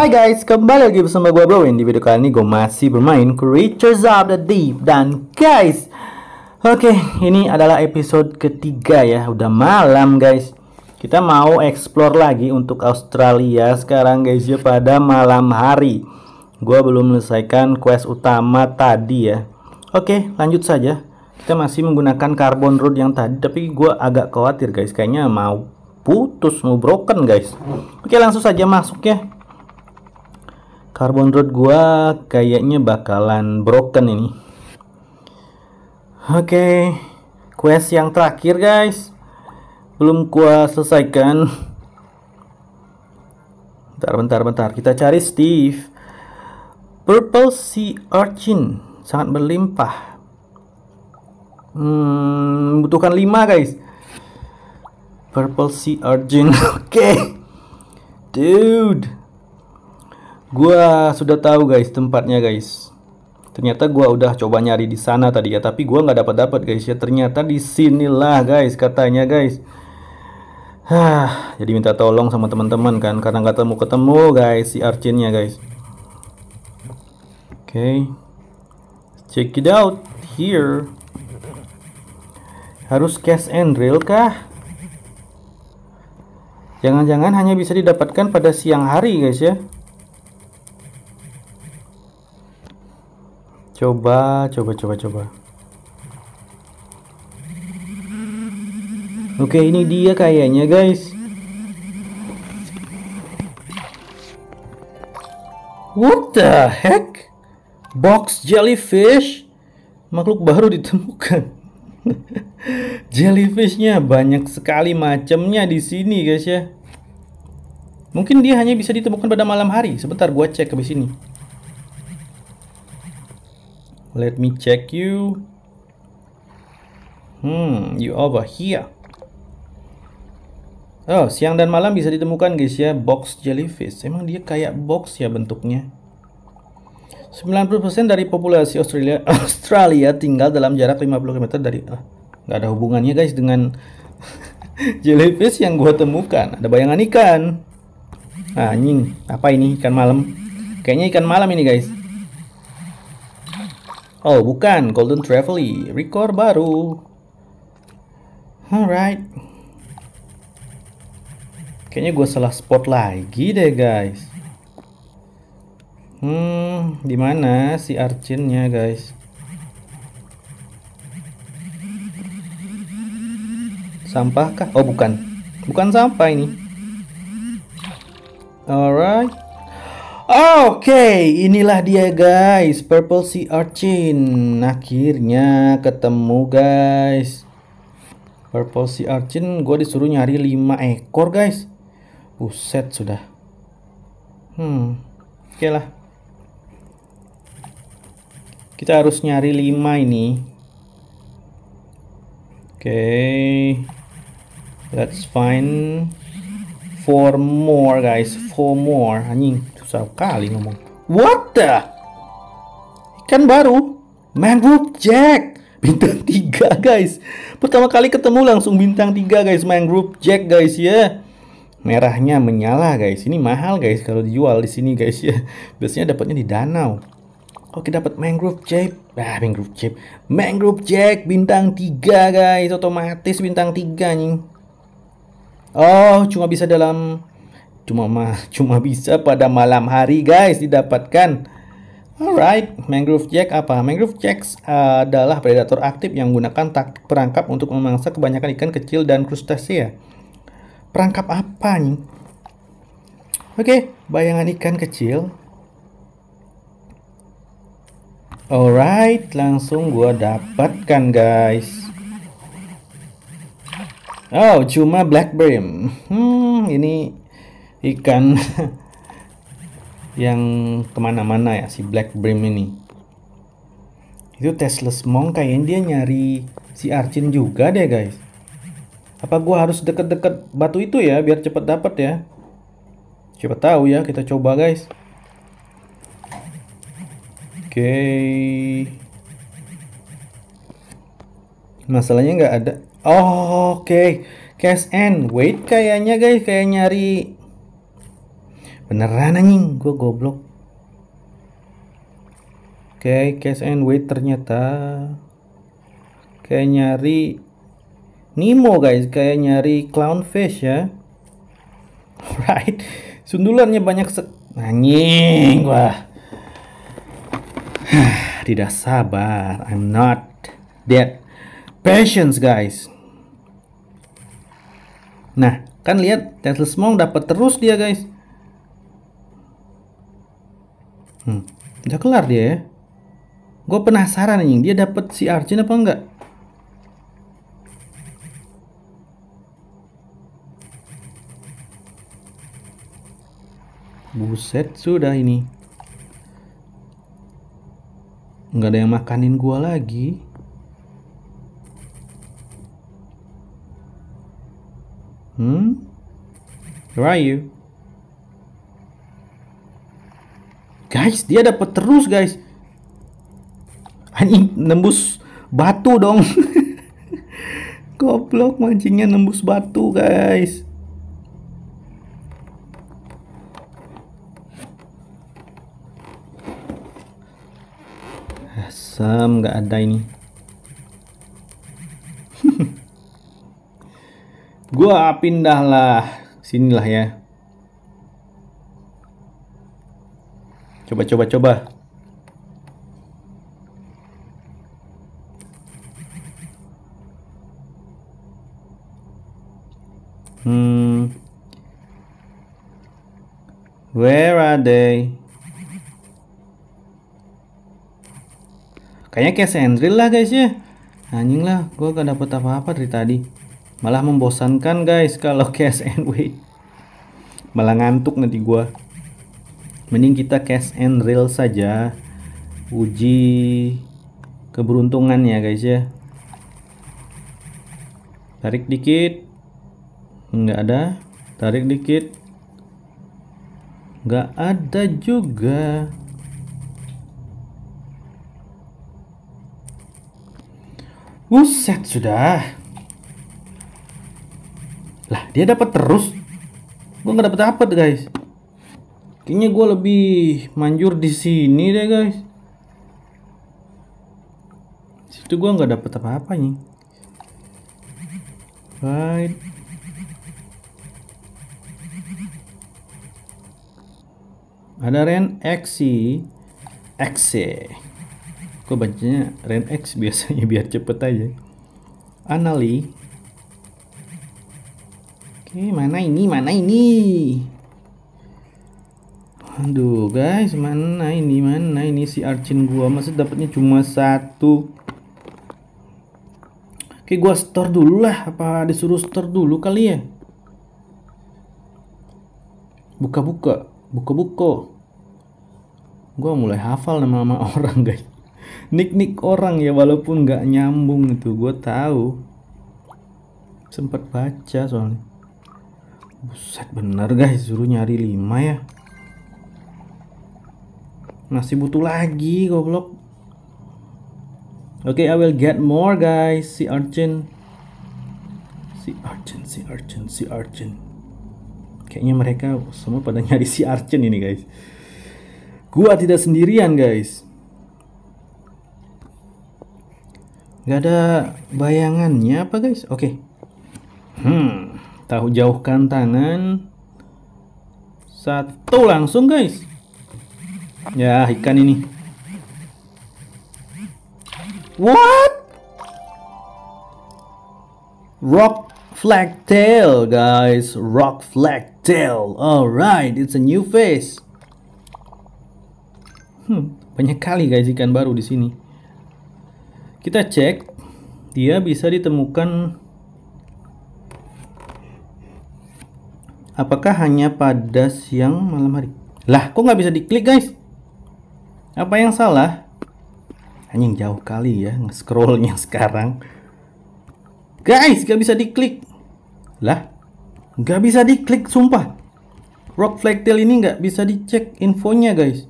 Hai guys, kembali lagi bersama gue Browin Di video kali ini gue masih bermain Creatures of the Deep Dan guys Oke, okay, ini adalah episode ketiga ya Udah malam guys Kita mau explore lagi untuk Australia sekarang guys ya Pada malam hari Gue belum menyelesaikan quest utama tadi ya Oke, okay, lanjut saja Kita masih menggunakan carbon road yang tadi Tapi gue agak khawatir guys Kayaknya mau putus, mau broken guys Oke, okay, langsung saja masuk ya Carbon rod gua kayaknya bakalan broken ini. Oke, okay, quest yang terakhir guys. Belum gua selesaikan. Bentar, bentar, bentar. Kita cari Steve. Purple Sea Urchin sangat berlimpah. Hmm, butuhkan 5 guys. Purple Sea Urchin. Oke. Okay. Dude. Gua sudah tahu guys tempatnya guys. Ternyata gua udah coba nyari di sana tadi ya, tapi gua nggak dapat dapat guys ya. Ternyata di sinilah guys katanya guys. Hah, jadi minta tolong sama teman-teman kan karena nggak temu ketemu guys si Arcinnya guys. Oke. Okay. Check it out here. Harus cash and drill kah? Jangan-jangan hanya bisa didapatkan pada siang hari guys ya. coba coba coba coba oke ini dia kayaknya guys what the heck box jellyfish makhluk baru ditemukan jellyfishnya banyak sekali macamnya di sini guys ya mungkin dia hanya bisa ditemukan pada malam hari sebentar gua cek ke sini. Let me check you. Hmm, you over here. Oh, siang dan malam bisa ditemukan guys ya box jellyfish. Emang dia kayak box ya bentuknya. 90% dari populasi Australia Australia tinggal dalam jarak 50 km dari ah, nggak ada hubungannya guys dengan jellyfish yang gua temukan. Ada bayangan ikan. Anjing, apa ini ikan malam? Kayaknya ikan malam ini guys. Oh, bukan. Golden Travely, Record baru. Alright. Kayaknya gue salah spot lagi deh, guys. Hmm, di mana si Archinnya, guys? Sampah kah? Oh, bukan. Bukan sampah ini. Alright. Oke, okay, inilah dia guys, Purple Sea Urchin. Akhirnya ketemu guys. Purple Sea Urchin gue disuruh nyari 5 ekor guys. Buset sudah. Hmm. Oke okay lah. Kita harus nyari 5 ini. Oke. Okay. Let's find four more guys, four more anjing kali ngomong. What the? Ikan baru. Mangrove Jack. Bintang 3 guys. Pertama kali ketemu langsung bintang 3 guys. Mangrove Jack guys ya. Merahnya menyala guys. Ini mahal guys kalau dijual di sini guys ya. Yeah. Biasanya dapatnya di danau. Oke dapat mangrove jack. Ah, mangrove jack. Mangrove jack bintang 3 guys, otomatis bintang 3 nih. Oh, cuma bisa dalam cuma mah cuma bisa pada malam hari guys didapatkan Alright, mangrove jack apa? Mangrove jacks adalah predator aktif yang menggunakan taktik perangkap untuk memangsa kebanyakan ikan kecil dan krustasea ya. Perangkap apa nih? Oke, okay, bayangan ikan kecil. Alright, langsung gua dapatkan guys. Oh, cuma black brim. Hmm, ini ikan yang kemana-mana ya si black brim ini itu tasteless monk kayaknya dia nyari si arcin juga deh guys apa gua harus deket-deket batu itu ya biar cepet dapet ya coba tahu ya kita coba guys oke okay. masalahnya nggak ada oh, oke okay. cash and wait kayaknya guys kayak nyari beneran anjing gue goblok oke okay, cash and wait ternyata kayak nyari Nemo guys kayak nyari clownfish ya right? sundulannya banyak se anjing gua tidak sabar I'm not dead, patience guys nah kan lihat Tesla Smong dapat terus dia guys Hmm. Udah kelar dia ya. Gue penasaran nih, dia dapet si Arjun apa enggak? Buset, sudah ini. Enggak ada yang makanin gua lagi. Hmm? Where are you? Guys, dia dapat terus, guys. Anjing nembus batu dong. Goblok mancingnya nembus batu, guys. Asam nggak ada ini. Gua pindahlah sinilah ya. Coba, coba, coba. Hmm. Where are they? Kayaknya kayak Sandril lah guys ya. Anjing lah, gue gak dapet apa-apa dari tadi. Malah membosankan guys kalau cash and Malah ngantuk nanti gue mending kita cash and real saja uji keberuntungan ya guys ya tarik dikit enggak ada tarik dikit enggak ada juga Buset sudah. Lah, dia dapat terus. Gua nggak dapat dapat guys. Kayaknya gue lebih manjur di sini deh guys. Situ gue nggak dapet apa-apa nih. Right. Ada Ren X X Exe. Kok bacanya Ren X biasanya biar cepet aja. Anali. Oke, mana ini? Mana ini? Aduh guys, mana ini mana ini si Arcin gua masih dapatnya cuma satu. Oke, gua store dulu lah. Apa disuruh store dulu kali ya? Buka-buka, buka-buka. Gua mulai hafal nama-nama orang guys. Nik-nik orang ya walaupun nggak nyambung itu gua tahu. Sempat baca soalnya. Buset bener guys, suruh nyari 5 ya. Masih butuh lagi goblok. Oke, okay, I will get more guys. Si urchin. Si urchin, si urchin, si urchin. Kayaknya mereka semua pada nyari si urchin ini guys. Gua tidak sendirian guys. Gak ada bayangannya apa guys? Oke. Okay. Hmm, tahu jauhkan tangan. Satu langsung guys. Ya, ikan ini. What? Rock flag tail, guys. Rock flag tail. Alright, it's a new face. Hmm, banyak kali guys ikan baru di sini. Kita cek, dia bisa ditemukan apakah hanya pada siang malam hari? Lah, kok nggak bisa diklik guys? Apa yang salah? Anjing jauh kali ya nge-scrollnya sekarang. Guys, gak bisa diklik. Lah, gak bisa diklik sumpah. Rock Flagtail ini gak bisa dicek infonya guys.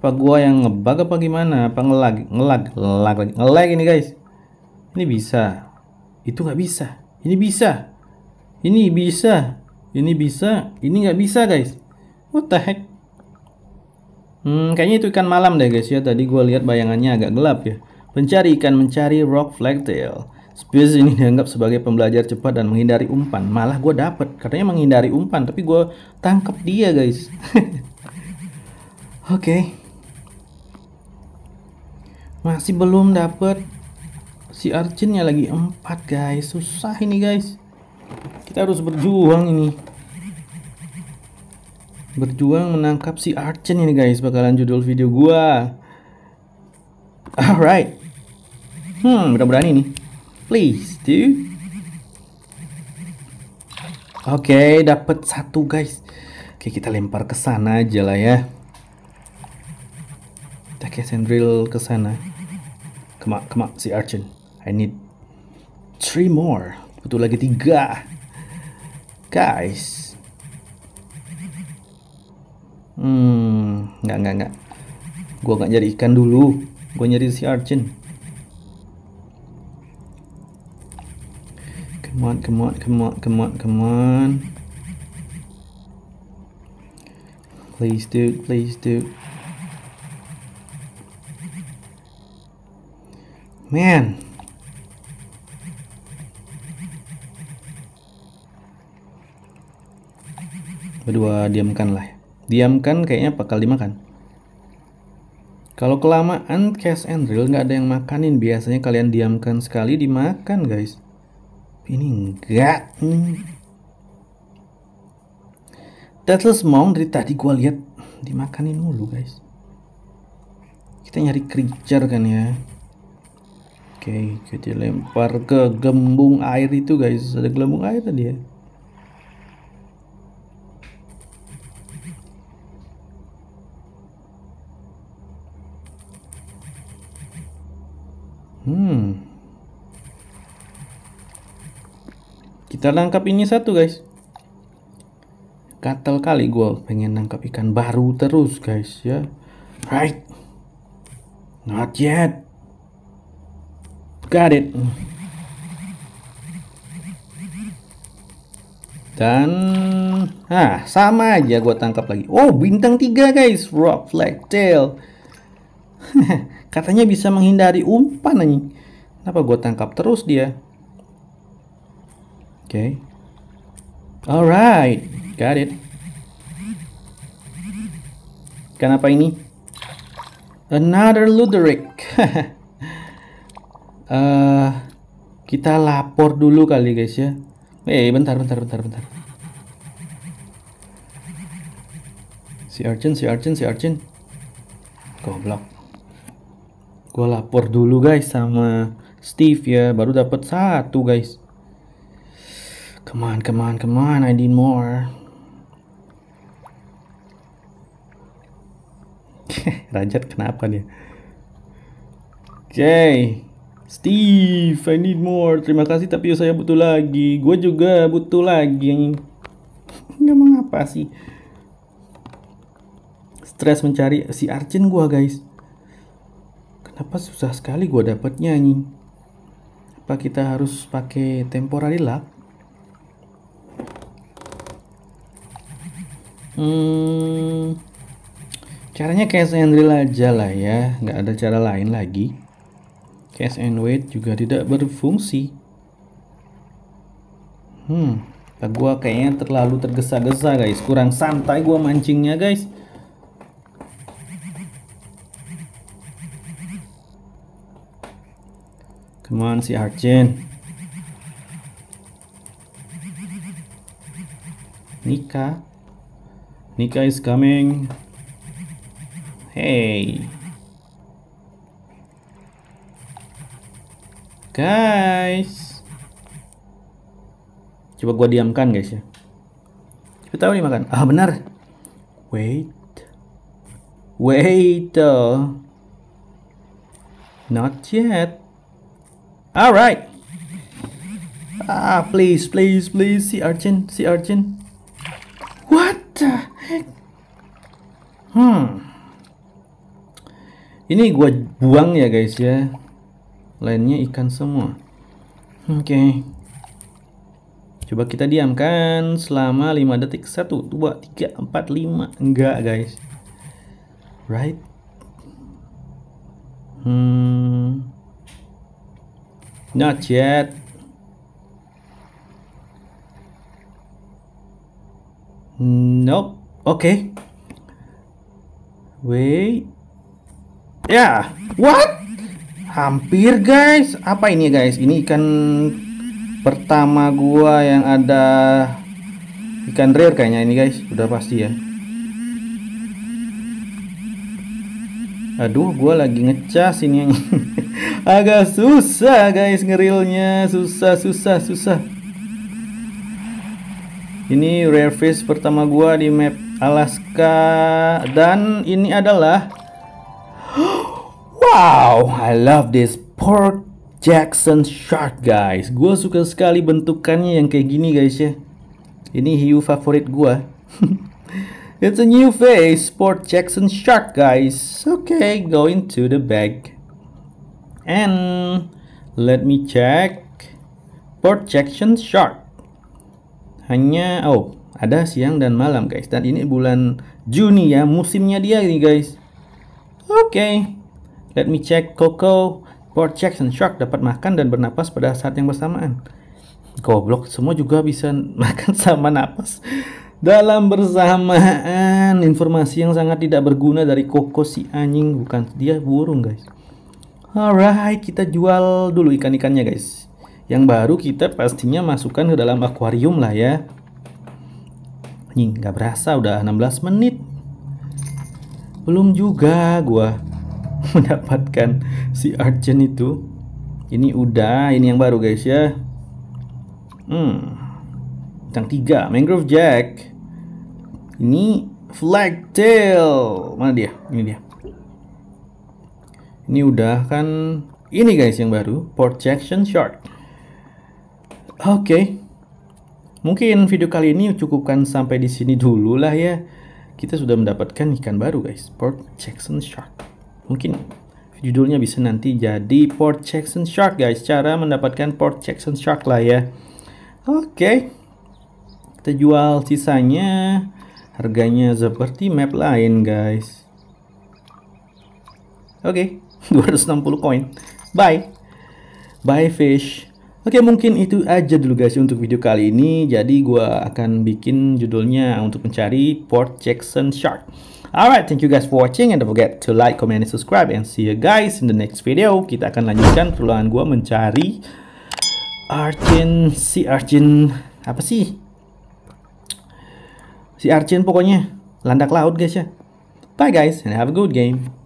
Apa gua yang ngebug apa gimana? Apa ngelag? Ngelag, ngelag Ngelag ini guys. Ini bisa. Itu gak bisa. Ini bisa. Ini bisa. Ini bisa. Ini gak bisa guys. What the heck? Hmm, kayaknya itu ikan malam deh guys ya. Tadi gue lihat bayangannya agak gelap ya. Pencari ikan mencari rock flagtail. Spesies ini dianggap sebagai pembelajar cepat dan menghindari umpan. Malah gue dapet, katanya menghindari umpan, tapi gue tangkap dia guys. Oke. okay. Masih belum dapet si arcinnya lagi empat guys. Susah ini guys. Kita harus berjuang ini. Berjuang menangkap si Archen ini guys Bakalan judul video gua Alright Hmm udah berani nih Please do Oke okay, dapat satu guys Oke okay, kita lempar ke sana aja lah ya Kita sendril ke sana Come on, si Archen I need Three more Butuh lagi tiga Guys Hmm, nggak nggak nggak. Gua nggak nyari ikan dulu. Gua nyari si Arjun. Come on, come on, come on, come on, come on. Please, dude. Please, dude. Man. Berdua diamkanlah. Ya diamkan kayaknya bakal dimakan. Kalau kelamaan cash and drill nggak ada yang makanin biasanya kalian diamkan sekali dimakan guys. Ini enggak. Hmm. Tetles mau dari tadi gua lihat dimakanin mulu guys. Kita nyari creature kan ya. Oke, kita lempar ke gembung air itu guys. Ada gelembung air tadi ya. kita nangkap ini satu guys katel kali gue pengen nangkap ikan baru terus guys ya right not yet got it dan ah sama aja gue tangkap lagi oh bintang tiga guys rock flag tail katanya bisa menghindari umpan nih. kenapa gue tangkap terus dia Okay. All right, got it. Kenapa ini? Another Luderick. uh, eh, kita lapor dulu kali guys ya. Eh, hey, bentar, bentar, bentar, bentar. Si Arjun, si Arjun, si Arjun. Goblok. Gua lapor dulu guys sama Steve ya, baru dapat satu guys. Come on, come on, come on. I need more. Rajat kenapa nih? Oke. Okay. Steve, I need more. Terima kasih tapi saya butuh lagi. Gue juga butuh lagi. Gak mau ngapa sih. Stres mencari si Arjen gue guys. Kenapa susah sekali gue dapetnya, nih? Apa kita harus pakai temporary luck? Hmm, caranya cash and drill aja lah ya, nggak ada cara lain lagi. Cash and wait juga tidak berfungsi. Hmm, gua kayaknya terlalu tergesa-gesa guys, kurang santai gua mancingnya guys. Come si Arjen. Nikah? Nika is coming. Hey. Guys. Coba gua diamkan guys ya. Coba tahu nih makan. Ah benar. Wait. Wait. Uh. Not yet. Alright. Ah, please, please, please, si Archin, si Archin. Hmm. Ini gua buang ya guys ya. Lainnya ikan semua. Oke. Okay. Coba kita diamkan selama 5 detik. 1 2 3 4 5. Enggak, guys. Right? Hmm. Not yet. Nope. Okay. Wait. Ya. Yeah. What? Hampir guys. Apa ini guys? Ini ikan pertama gua yang ada ikan rare kayaknya ini guys. Udah pasti ya. Aduh, gua lagi ngecas ini. Agak susah guys ngerilnya. Susah, susah, susah. Ini rare fish pertama gua di map Alaska dan ini adalah Wow, I love this pork Jackson shark guys. Gue suka sekali bentukannya yang kayak gini guys ya. Ini hiu favorit gue. It's a new face, Port Jackson shark guys. Okay, going to the bag. And let me check. Port Jackson shark. Hanya oh ada siang dan malam guys. Dan ini bulan Juni ya, musimnya dia ini guys. Oke. Okay. Let me check Coco, Port Jackson Shark dapat makan dan bernapas pada saat yang bersamaan. Goblok, semua juga bisa makan sama nafas dalam bersamaan. Informasi yang sangat tidak berguna dari Coco si anjing, bukan dia burung guys. Alright, kita jual dulu ikan-ikannya guys. Yang baru kita pastinya masukkan ke dalam akuarium lah ya. Anjing, nggak berasa udah 16 menit. Belum juga gua mendapatkan si Arjen itu. Ini udah, ini yang baru guys ya. Hmm. Yang tiga, Mangrove Jack. Ini flag tail Mana dia? Ini dia. Ini udah kan ini guys yang baru, Projection Shark. Oke. Okay. Mungkin video kali ini cukupkan sampai di sini dulu lah ya. Kita sudah mendapatkan ikan baru guys, Port Jackson Shark. Mungkin judulnya bisa nanti jadi Port Jackson Shark guys. Cara mendapatkan Port Jackson Shark lah ya. Oke. Okay. Kita jual sisanya. Harganya seperti map lain guys. Oke, 260 koin. Bye. Bye fish. Oke mungkin itu aja dulu guys ya untuk video kali ini Jadi gue akan bikin judulnya untuk mencari Port Jackson Shark Alright, thank you guys for watching and don't forget to like, comment, and subscribe and see you guys in the next video. Kita akan lanjutkan perlawanan gue mencari Arjen, si Arjen, apa sih? Si Arjen pokoknya landak laut guys ya. Bye guys and have a good game.